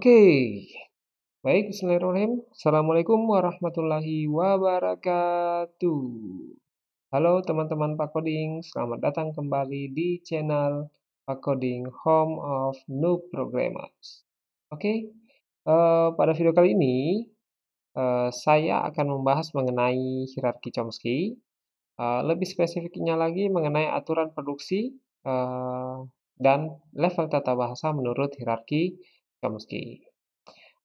Oke, baik, Bismillahirrahmanirrahim. Assalamualaikum warahmatullahi wabarakatuh. Halo teman-teman Pak Coding, selamat datang kembali di channel Pak Coding Home of New Programmers. Oke, uh, pada video kali ini uh, saya akan membahas mengenai hierarki Chomsky, uh, lebih spesifiknya lagi mengenai aturan produksi uh, dan level tata bahasa menurut hierarki Chomsky.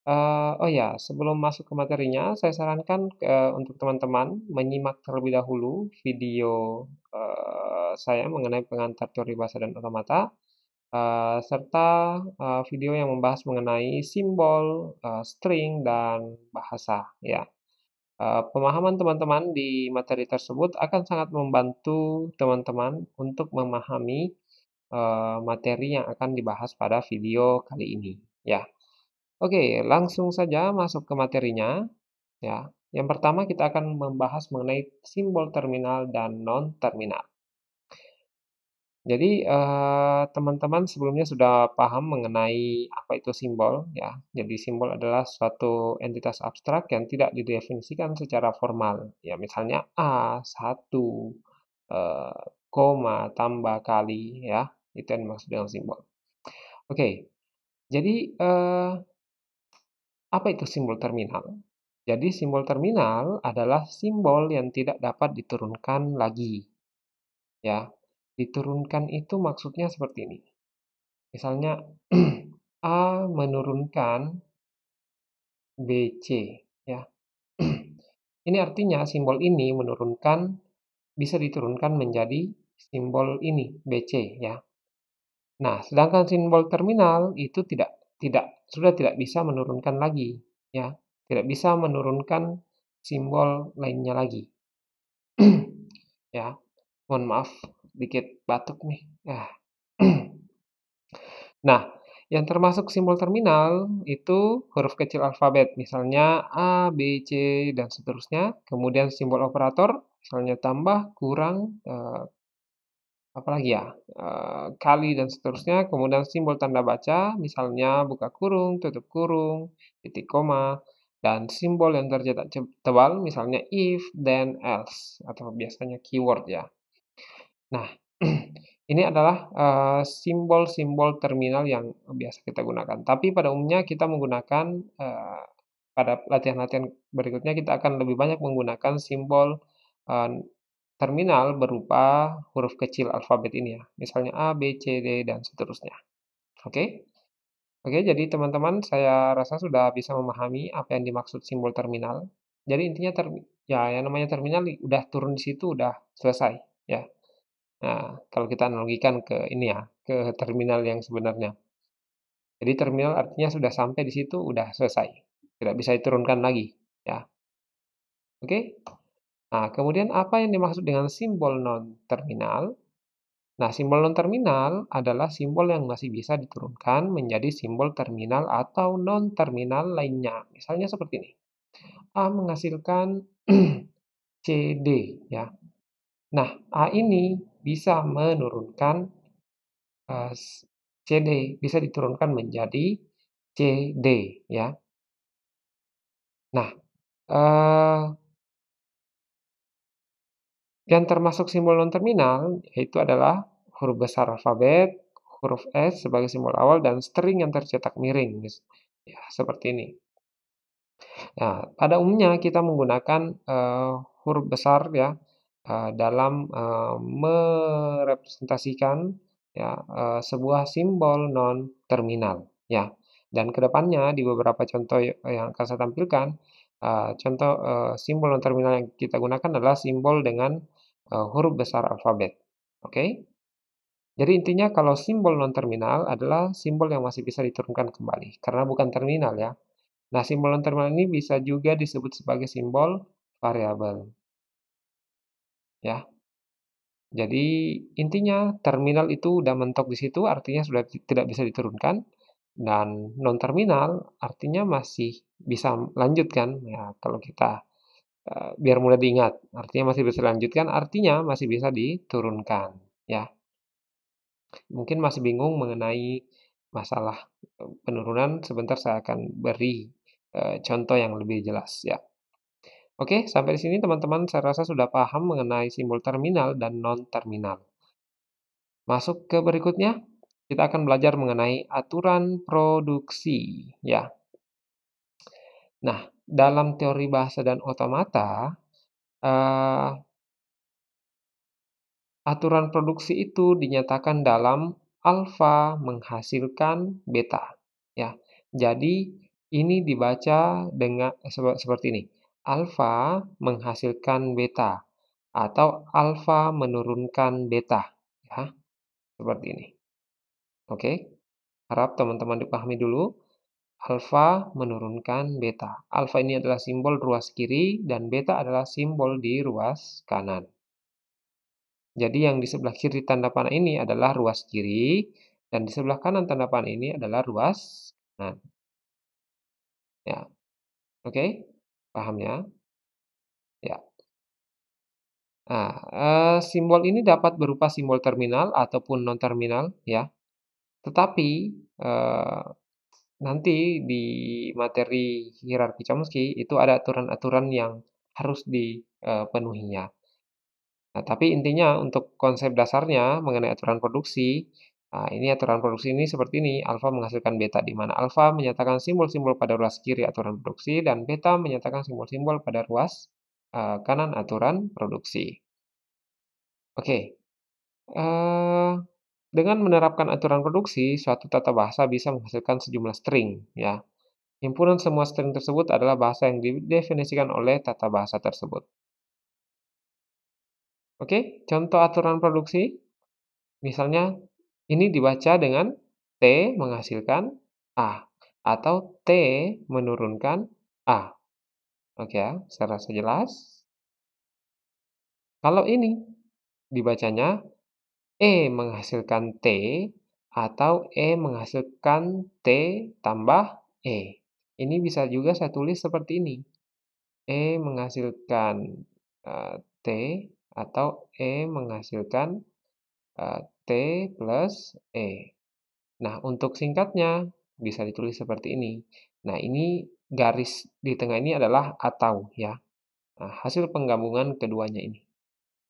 Uh, eh, oh ya, sebelum masuk ke materinya, saya sarankan, uh, untuk teman-teman menyimak terlebih dahulu video, uh, saya mengenai pengantar teori bahasa dan otomata, uh, serta, uh, video yang membahas mengenai simbol, uh, string, dan bahasa, ya. uh, pemahaman teman-teman di materi tersebut akan sangat membantu teman-teman untuk memahami, uh, materi yang akan dibahas pada video kali ini. Ya. Oke, langsung saja masuk ke materinya. Ya. Yang pertama kita akan membahas mengenai simbol terminal dan non-terminal. Jadi eh, teman-teman eh, sebelumnya sudah paham mengenai apa itu simbol ya. Jadi simbol adalah suatu entitas abstrak yang tidak didefinisikan secara formal. Ya misalnya A, satu, eh, koma, tambah, kali ya. Itu yang dimaksud dengan simbol. Oke, jadi eh, apa itu simbol terminal? Jadi simbol terminal adalah simbol yang tidak dapat diturunkan lagi. Ya, diturunkan itu maksudnya seperti ini. Misalnya A menurunkan BC ya. ini artinya simbol ini menurunkan bisa diturunkan menjadi simbol ini BC ya. Nah, sedangkan simbol terminal itu tidak tidak sudah tidak bisa menurunkan lagi, ya. Tidak bisa menurunkan simbol lainnya lagi. ya. Mohon maaf, dikit batuk nih. Ya. nah, yang termasuk simbol terminal itu huruf kecil alfabet, misalnya A, B, C, dan seterusnya. Kemudian simbol operator, misalnya tambah, kurang, eh, apalagi ya e, kali dan seterusnya kemudian simbol tanda baca misalnya buka kurung tutup kurung titik koma dan simbol yang tercetak tebal misalnya if then else atau biasanya keyword ya nah ini adalah eh, simbol-simbol uh, terminal yang biasa kita gunakan. Tapi pada umumnya kita menggunakan uh, pada latihan-latihan berikutnya kita akan lebih banyak menggunakan simbol uh, terminal berupa huruf kecil alfabet ini ya. Misalnya A, B, C, D, dan seterusnya. Oke? Oke, jadi teman-teman saya rasa sudah bisa memahami apa yang dimaksud simbol terminal. Jadi intinya ter ya yang namanya terminal udah turun di situ udah selesai ya. Nah, kalau kita analogikan ke ini ya, ke terminal yang sebenarnya. Jadi terminal artinya sudah sampai di situ udah selesai. Tidak bisa diturunkan lagi ya. Oke. Okay? Nah, kemudian apa yang dimaksud dengan simbol non-terminal? Nah, simbol non-terminal adalah simbol yang masih bisa diturunkan menjadi simbol terminal atau non-terminal lainnya. Misalnya seperti ini. A menghasilkan CD, ya. Nah, A ini bisa menurunkan uh, eh, CD, bisa diturunkan menjadi CD, ya. Nah, uh, dan termasuk simbol non-terminal, yaitu adalah huruf besar alfabet, huruf S sebagai simbol awal, dan string yang tercetak miring. Ya, seperti ini. Nah, pada umumnya kita menggunakan uh, huruf besar ya uh, dalam uh, merepresentasikan ya uh, sebuah simbol non terminal ya. Dan kedepannya di beberapa contoh yang akan saya tampilkan, uh, contoh uh, simbol non terminal yang kita gunakan adalah simbol dengan uh, huruf besar alfabet. Oke. Okay? Jadi intinya kalau simbol non terminal adalah simbol yang masih bisa diturunkan kembali karena bukan terminal ya. Nah, simbol non terminal ini bisa juga disebut sebagai simbol variabel. Ya. Jadi intinya terminal itu udah mentok di situ artinya sudah tidak bisa diturunkan dan non terminal artinya masih bisa lanjutkan ya kalau kita Eh, biar mudah diingat. Artinya masih bisa dilanjutkan, artinya masih bisa diturunkan, ya. Mungkin masih bingung mengenai masalah eh, penurunan, sebentar saya akan beri uh, contoh yang lebih jelas, ya. Oke, sampai di sini teman-teman saya rasa sudah paham mengenai simbol terminal dan non-terminal. Masuk ke berikutnya, kita akan belajar mengenai aturan produksi, ya. Nah, dalam teori bahasa dan otomata, uh, aturan produksi itu dinyatakan dalam alfa menghasilkan beta. Ya, jadi ini dibaca dengan seperti ini: alfa menghasilkan beta atau alfa menurunkan beta. Ya, seperti ini. Oke, harap teman-teman dipahami dulu. Alfa menurunkan beta. Alfa ini adalah simbol ruas kiri dan beta adalah simbol di ruas kanan. Jadi yang di sebelah kiri tanda panah ini adalah ruas kiri dan di sebelah kanan tanda panah ini adalah ruas kanan. Ya. Oke? Okay? Paham ya? Ya. Nah, eh, simbol ini dapat berupa simbol terminal ataupun non terminal ya. Tetapi eh, nanti di materi hierarki Chomsky itu ada aturan-aturan yang harus dipenuhinya. Eh, nah, tapi intinya untuk konsep dasarnya mengenai aturan produksi, nah ini aturan produksi ini seperti ini, alfa menghasilkan beta di mana alfa menyatakan simbol-simbol pada ruas kiri aturan produksi dan beta menyatakan simbol-simbol pada ruas uh, kanan aturan produksi. Oke. Okay. Uh, eh, dengan menerapkan aturan produksi, suatu tata bahasa bisa menghasilkan sejumlah string, ya. Himpunan semua string tersebut adalah bahasa yang didefinisikan oleh tata bahasa tersebut. Oke, contoh aturan produksi. Misalnya, ini dibaca dengan T menghasilkan A atau T menurunkan A. Oke ya, saya rasa jelas. Kalau ini dibacanya E menghasilkan T atau E menghasilkan T tambah E. Ini bisa juga saya tulis seperti ini. E menghasilkan uh, T atau E menghasilkan uh, T plus E. Nah, untuk singkatnya bisa ditulis seperti ini. Nah, ini garis di tengah ini adalah atau ya. Nah, hasil penggabungan keduanya ini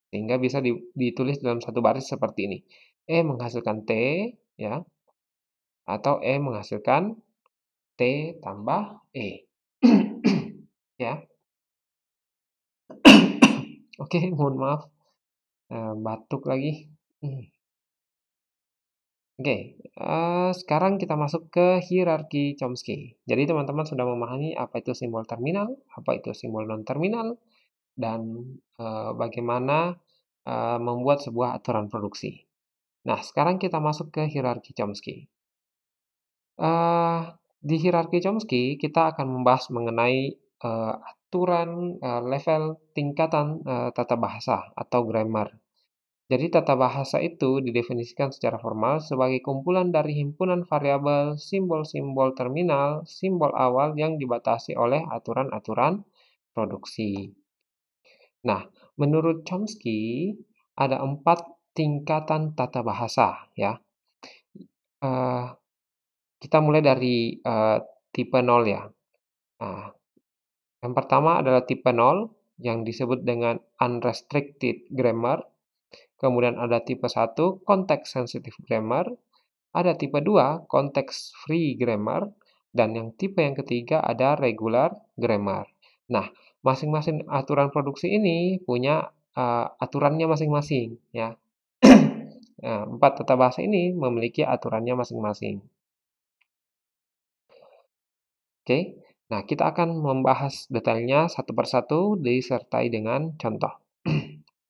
sehingga bisa ditulis dalam satu baris seperti ini. E menghasilkan T, ya, atau E menghasilkan T tambah E. ya. Oke, okay, mohon maaf. E, batuk lagi. Oke, okay, e, uh, sekarang kita masuk ke hierarki Chomsky. Jadi teman-teman sudah memahami apa itu simbol terminal, apa itu simbol non-terminal, dan uh, bagaimana uh, membuat sebuah aturan produksi. Nah, sekarang kita masuk ke hierarki Chomsky. Uh, di hierarki Chomsky, kita akan membahas mengenai uh, aturan uh, level tingkatan uh, tata bahasa atau grammar. Jadi tata bahasa itu didefinisikan secara formal sebagai kumpulan dari himpunan variabel, simbol-simbol terminal, simbol awal yang dibatasi oleh aturan-aturan produksi. Nah, menurut Chomsky ada empat tingkatan tata bahasa ya. Uh, kita mulai dari uh, tipe nol ya. Nah, yang pertama adalah tipe nol yang disebut dengan unrestricted grammar. Kemudian ada tipe 1 context sensitive grammar, ada tipe 2 context free grammar dan yang tipe yang ketiga ada regular grammar. Nah, masing-masing aturan produksi ini punya uh, aturannya masing-masing ya. Nah, empat tata bahasa ini memiliki aturannya masing-masing. Oke, nah kita akan membahas detailnya satu persatu disertai dengan contoh.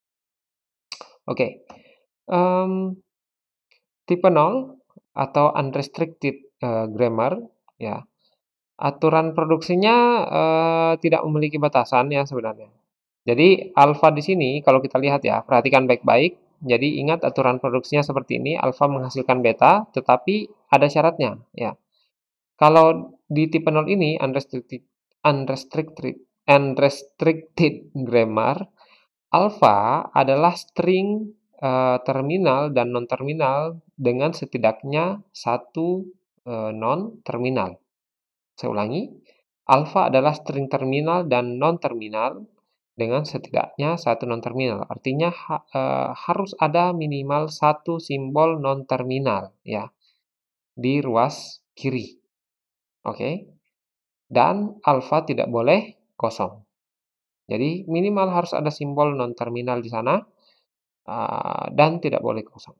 Oke, um, tipe nol atau unrestricted uh, grammar ya aturan produksinya eh, tidak memiliki batasan ya sebenarnya. Jadi alfa di sini kalau kita lihat ya, perhatikan baik-baik. Jadi ingat aturan produksinya seperti ini, alfa menghasilkan beta, tetapi ada syaratnya ya. Kalau di tipe 0 ini unrestricted unrestricted unrestricted grammar, alfa adalah string uh, terminal dan non terminal dengan setidaknya satu uh, eh, non terminal. Saya ulangi, alfa adalah string terminal dan non-terminal dengan setidaknya satu non-terminal. Artinya ha, e, harus ada minimal satu simbol non-terminal ya di ruas kiri. Oke. Okay? Dan alfa tidak boleh kosong. Jadi minimal harus ada simbol non-terminal di sana e, dan tidak boleh kosong.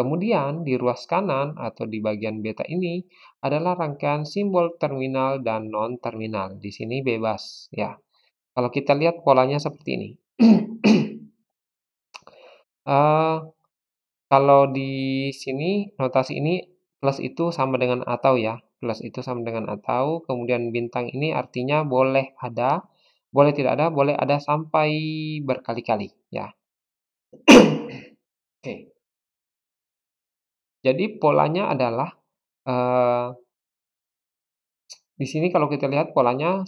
Kemudian di ruas kanan atau di bagian beta ini adalah rangkaian simbol terminal dan non-terminal. Di sini bebas ya. Kalau kita lihat polanya seperti ini. uh, kalau di sini notasi ini plus itu sama dengan atau ya. Plus itu sama dengan atau. Kemudian bintang ini artinya boleh ada, boleh tidak ada, boleh ada sampai berkali-kali ya. Oke. Okay. Jadi polanya adalah, di sini kalau kita lihat polanya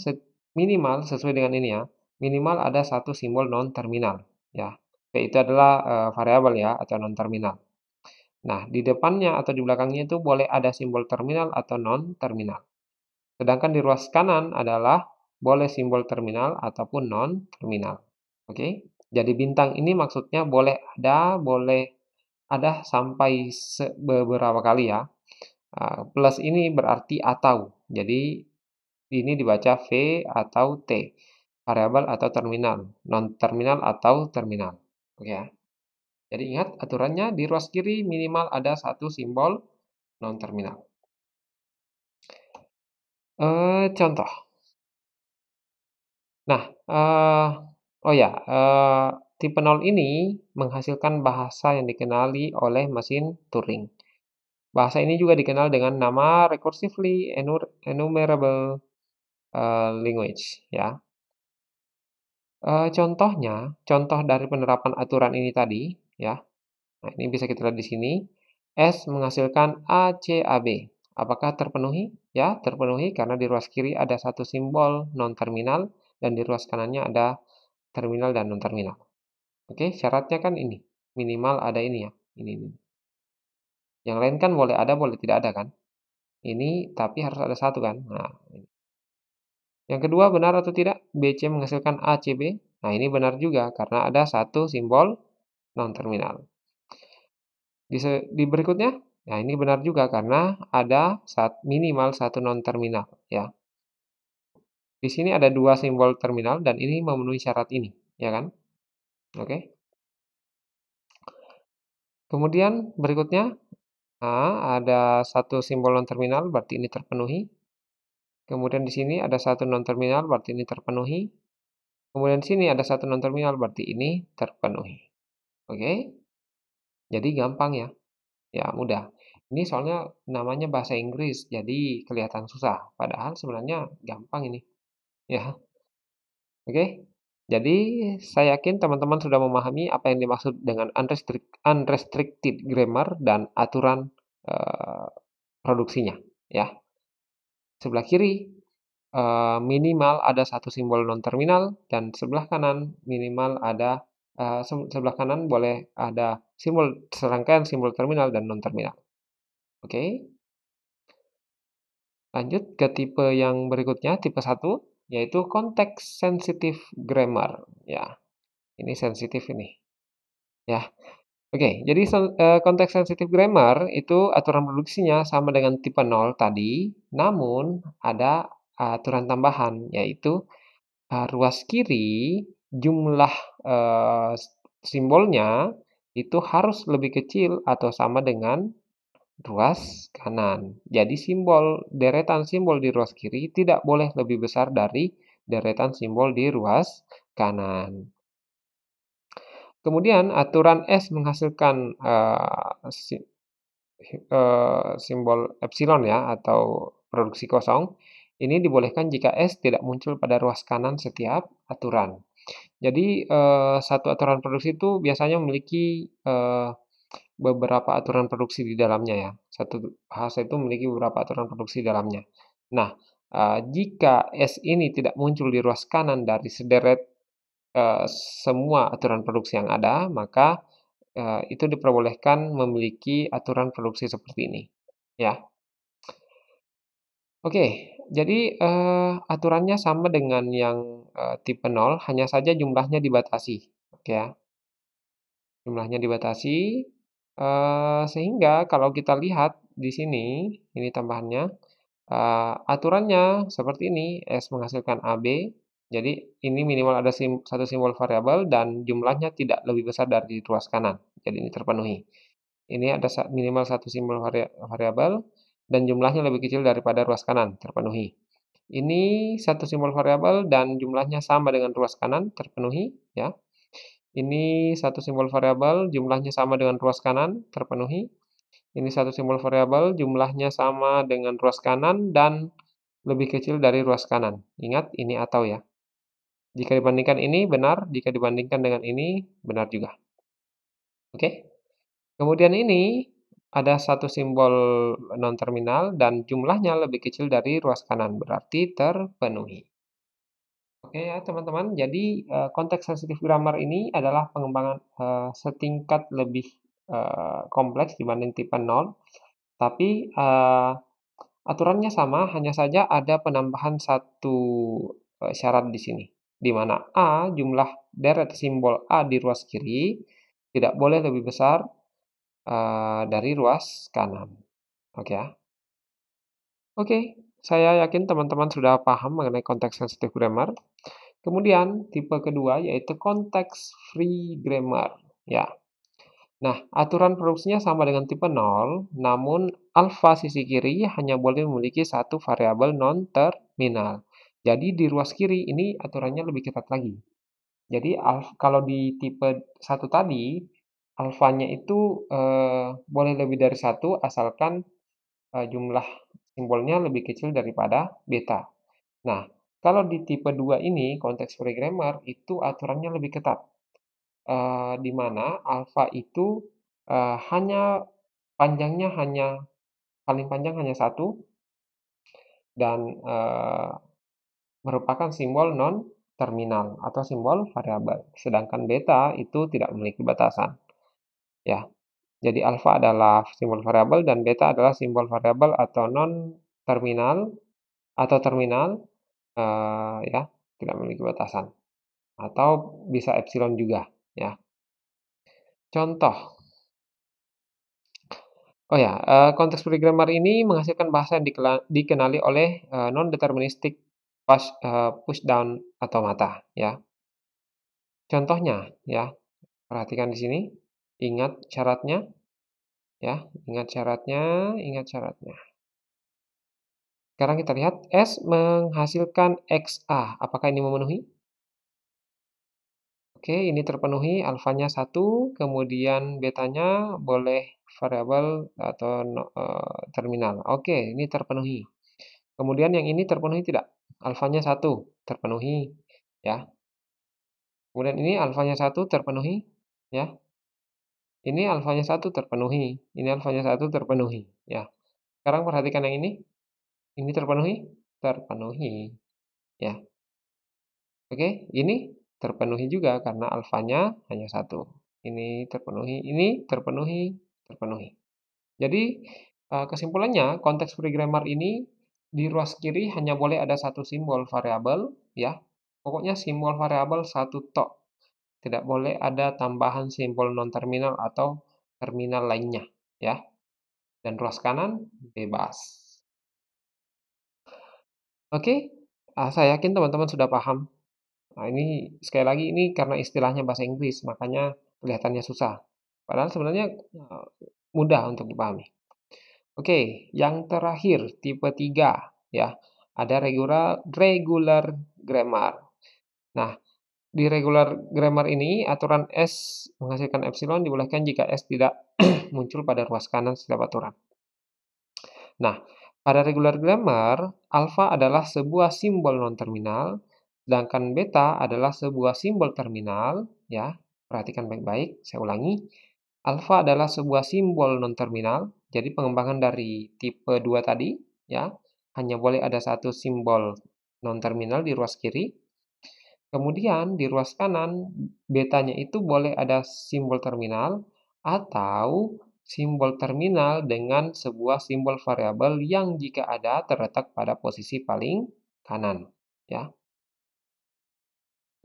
minimal sesuai dengan ini ya, minimal ada satu simbol non-terminal ya. P itu adalah, variabel ya atau non-terminal. Nah, di depannya atau di belakangnya itu boleh ada simbol terminal atau non-terminal. Sedangkan di ruas kanan adalah boleh simbol terminal ataupun non-terminal. Oke, jadi bintang ini maksudnya boleh ada, boleh ada sampai beberapa kali ya. Ah, plus ini berarti atau. Jadi ini dibaca V atau T. Variabel atau terminal. Non-terminal atau terminal. Oke ya. Jadi ingat aturannya di ruas kiri minimal ada satu simbol non-terminal. E, contoh. Nah, e, oh ya, e, Tipe 0 ini menghasilkan bahasa yang dikenali oleh mesin Turing. Bahasa ini juga dikenal dengan nama recursively enumerable uh, language ya. Uh, contohnya, contoh dari penerapan aturan ini tadi ya. Nah, ini bisa kita lihat di sini. S menghasilkan A A C B. Apakah terpenuhi? Ya, terpenuhi karena di ruas kiri ada satu simbol non-terminal dan di ruas kanannya ada terminal dan non-terminal. Oke, syaratnya kan ini. Minimal ada ini ya. Ini, ini. Yang lain kan boleh ada, boleh tidak ada kan. Ini tapi harus ada satu kan. Nah, ini. Yang kedua benar atau tidak? BC menghasilkan ACB. Nah, ini benar juga karena ada satu simbol non-terminal. Di, di berikutnya, nah ini benar juga karena ada saat minimal satu non-terminal ya. Di sini ada dua simbol terminal dan ini memenuhi syarat ini, ya kan? Oke. Okay. Kemudian berikutnya nah, ada satu simbol non terminal berarti ini terpenuhi. Kemudian di sini ada satu non terminal berarti ini terpenuhi. Kemudian di sini ada satu non terminal berarti ini terpenuhi. Oke. Okay? Jadi gampang ya. Ya, mudah. Ini soalnya namanya bahasa Inggris jadi kelihatan susah padahal sebenarnya gampang ini. Ya. Oke. Okay? Jadi, saya yakin teman-teman sudah memahami apa yang dimaksud dengan unrestricted, grammar dan aturan uh, produksinya, ya. Sebelah kiri uh, minimal ada satu simbol non terminal dan sebelah kanan minimal ada uh, sebelah kanan boleh ada simbol serangkaian simbol terminal dan non terminal. Oke. Okay. Lanjut ke tipe yang berikutnya, tipe 1 yaitu konteks sensitif grammar ya. Ini sensitif ini. Ya. Oke, jadi eh, konteks sensitif grammar itu aturan produksinya sama dengan tipe 0 tadi, namun ada aturan tambahan yaitu eh, ruas kiri jumlah eh, simbolnya itu harus lebih kecil atau sama dengan ruas kanan. Jadi simbol deretan simbol di ruas kiri tidak boleh lebih besar dari deretan simbol di ruas kanan. Kemudian aturan S menghasilkan uh, si, uh, simbol epsilon ya atau produksi kosong. Ini dibolehkan jika S tidak muncul pada ruas kanan setiap aturan. Jadi uh, satu aturan produksi itu biasanya memiliki uh, beberapa aturan produksi di dalamnya ya. Satu bahasa itu memiliki beberapa aturan produksi di dalamnya. Nah, uh, jika S ini tidak muncul di ruas kanan dari sederet uh, semua aturan produksi yang ada, maka uh, itu diperbolehkan memiliki aturan produksi seperti ini. Ya. Oke, okay, jadi uh, aturannya sama dengan yang uh, tipe 0, hanya saja jumlahnya dibatasi. Oke okay, ya. Jumlahnya dibatasi, Uh, sehingga kalau kita lihat di sini, ini tambahannya, uh, aturannya seperti ini, S menghasilkan AB, jadi ini minimal ada sim satu simbol variabel dan jumlahnya tidak lebih besar dari ruas kanan, jadi ini terpenuhi. Ini ada sa minimal satu simbol vari variabel dan jumlahnya lebih kecil daripada ruas kanan, terpenuhi. Ini satu simbol variabel dan jumlahnya sama dengan ruas kanan, terpenuhi, ya. Ini satu simbol variabel, jumlahnya sama dengan ruas kanan, terpenuhi. Ini satu simbol variabel, jumlahnya sama dengan ruas kanan dan lebih kecil dari ruas kanan. Ingat, ini atau ya. Jika dibandingkan ini, benar. Jika dibandingkan dengan ini, benar juga. Oke. Kemudian ini ada satu simbol non-terminal dan jumlahnya lebih kecil dari ruas kanan, berarti terpenuhi. Oke ya teman-teman, jadi uh, konteks sensitif grammar ini adalah pengembangan uh, setingkat lebih uh, kompleks dibanding tipe 0, tapi uh, aturannya sama, hanya saja ada penambahan satu uh, syarat di sini, di mana A jumlah deret simbol A di ruas kiri tidak boleh lebih besar uh, dari ruas kanan. Oke okay, ya. Oke, okay, saya yakin teman-teman sudah paham mengenai konteks sensitif grammar. Kemudian tipe kedua yaitu konteks free grammar, ya. Nah, aturan produksinya sama dengan tipe 0, namun alfa sisi kiri hanya boleh memiliki satu variabel non-terminal. Jadi di ruas kiri ini aturannya lebih ketat lagi. Jadi alf, kalau di tipe satu tadi, alfanya itu eh, boleh lebih dari satu asalkan eh, jumlah simbolnya lebih kecil daripada beta. Nah, kalau di tipe 2 ini, konteks free grammar itu aturannya lebih ketat. E, di mana alfa itu e, hanya panjangnya hanya paling panjang hanya satu dan e, merupakan simbol non terminal atau simbol variabel. Sedangkan beta itu tidak memiliki batasan. Ya. Jadi alfa adalah simbol variabel dan beta adalah simbol variabel atau non terminal atau terminal uh, ya tidak memiliki batasan atau bisa epsilon juga ya. Contoh. Oh ya, eh, konteks programmer ini menghasilkan bahasa yang dikenali oleh eh, non deterministik push, push down automata ya. Contohnya ya, perhatikan di sini Ingat syaratnya. Ya, ingat syaratnya, ingat syaratnya. Sekarang kita lihat S menghasilkan XA. Apakah ini memenuhi? Oke, ini terpenuhi alfanya satu, kemudian betanya boleh variable atau no, uh, terminal. Oke, ini terpenuhi. Kemudian yang ini terpenuhi tidak? Alfanya satu, terpenuhi, ya. Kemudian ini alfanya satu, terpenuhi, ya. Ini alfanya satu terpenuhi, ini alfanya satu terpenuhi, ya. Sekarang perhatikan yang ini. Ini terpenuhi, terpenuhi, ya. Oke, ini terpenuhi juga karena alfanya hanya satu. Ini terpenuhi, ini terpenuhi, terpenuhi. Jadi eh, kesimpulannya konteks free grammar ini di ruas kiri hanya boleh ada satu simbol variabel, ya. Pokoknya simbol variabel satu tok tidak boleh ada tambahan simbol non-terminal atau terminal lainnya, ya. Dan ruas kanan bebas. Oke, okay? Ah, saya yakin teman-teman sudah paham. Nah, ini sekali lagi ini karena istilahnya bahasa Inggris, makanya kelihatannya susah. Padahal sebenarnya eh, mudah untuk dipahami. Oke, okay, yang terakhir tipe tiga, ya. Ada regular regular grammar. Nah, di regular grammar ini, aturan S menghasilkan epsilon dibolehkan jika S tidak muncul pada ruas kanan setiap aturan. Nah, pada regular grammar, alfa adalah sebuah simbol non-terminal, sedangkan beta adalah sebuah simbol terminal, ya, perhatikan baik-baik, saya ulangi. Alfa adalah sebuah simbol non-terminal, jadi pengembangan dari tipe 2 tadi, ya, hanya boleh ada satu simbol non-terminal di ruas kiri, Kemudian di ruas kanan, betanya itu boleh ada simbol terminal atau simbol terminal dengan sebuah simbol variabel yang jika ada terletak pada posisi paling kanan. ya.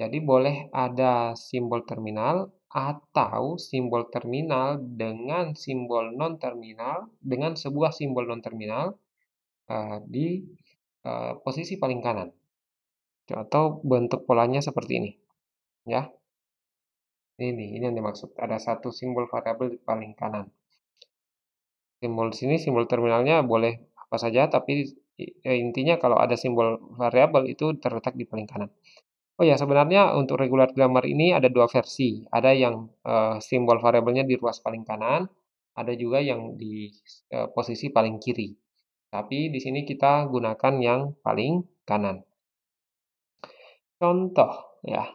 Jadi boleh ada simbol terminal atau simbol terminal dengan simbol non-terminal, dengan sebuah simbol non-terminal uh, di uh, posisi paling kanan atau bentuk polanya seperti ini ya ini ini yang dimaksud ada satu simbol variabel di paling kanan simbol sini simbol terminalnya boleh apa saja tapi ya intinya kalau ada simbol variabel itu terletak di paling kanan oh ya sebenarnya untuk regular grammar ini ada dua versi ada yang uh, simbol variabelnya di ruas paling kanan ada juga yang di uh, posisi paling kiri tapi di sini kita gunakan yang paling kanan Contoh, ya.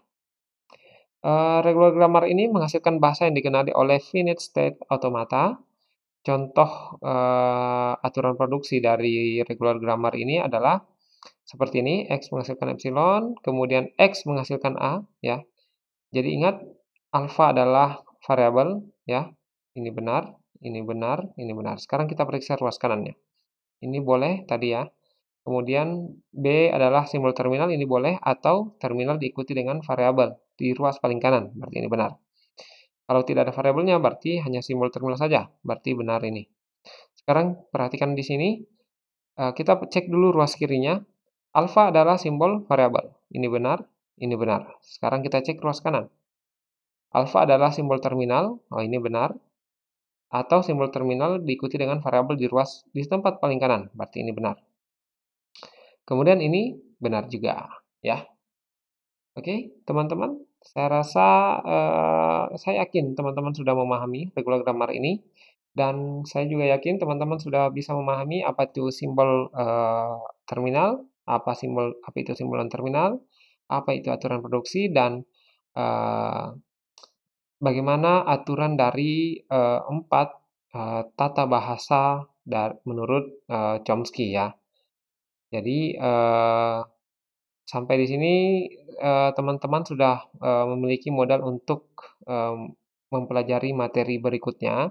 Uh, regular grammar ini menghasilkan bahasa yang dikenali oleh finite state automata. Contoh uh, aturan produksi dari regular grammar ini adalah seperti ini, X menghasilkan epsilon, kemudian X menghasilkan A, ya. Jadi ingat, alfa adalah variabel, ya. Ini benar, ini benar, ini benar. Sekarang kita periksa ruas kanannya. Ini boleh tadi ya, Kemudian B adalah simbol terminal, ini boleh, atau terminal diikuti dengan variabel di ruas paling kanan, berarti ini benar. Kalau tidak ada variabelnya, berarti hanya simbol terminal saja, berarti benar ini. Sekarang perhatikan di sini, eh, kita cek dulu ruas kirinya. Alfa adalah simbol variabel, ini benar, ini benar. Sekarang kita cek ruas kanan. Alfa adalah simbol terminal, oh ini benar, atau simbol terminal diikuti dengan variabel di ruas di tempat paling kanan, berarti ini benar. Kemudian ini benar juga, ya. Oke, teman-teman, saya rasa uh, saya yakin teman-teman sudah memahami regular grammar ini dan saya juga yakin teman-teman sudah bisa memahami apa itu simbol uh, terminal, apa simbol apa itu simbol terminal, apa itu aturan produksi dan uh, bagaimana aturan dari uh, empat uh, tata bahasa dari, menurut uh, Chomsky ya. Jadi uh, sampai di sini teman-teman uh, sudah uh, memiliki modal untuk um, mempelajari materi berikutnya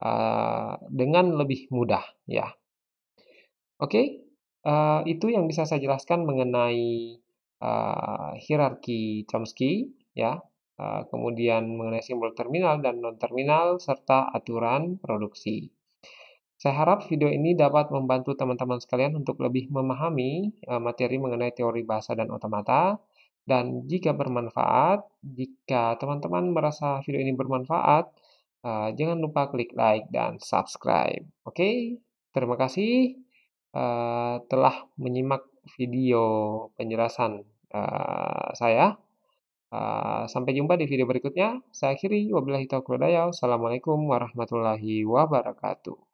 uh, dengan lebih mudah ya. Oke, okay? uh, itu yang bisa saya jelaskan mengenai uh, hierarki Chomsky ya. kemudian mengenai simbol terminal dan non-terminal serta aturan produksi. Saya harap video ini dapat membantu teman-teman sekalian untuk lebih memahami e, materi mengenai teori bahasa dan otomata. Dan jika bermanfaat, jika teman-teman merasa video ini bermanfaat, e, jangan lupa klik like dan subscribe. Oke, terima kasih e, telah menyimak video penjelasan saya. sampai jumpa di video berikutnya. Saya akhiri. Wabillahi taufiq Assalamualaikum warahmatullahi wabarakatuh.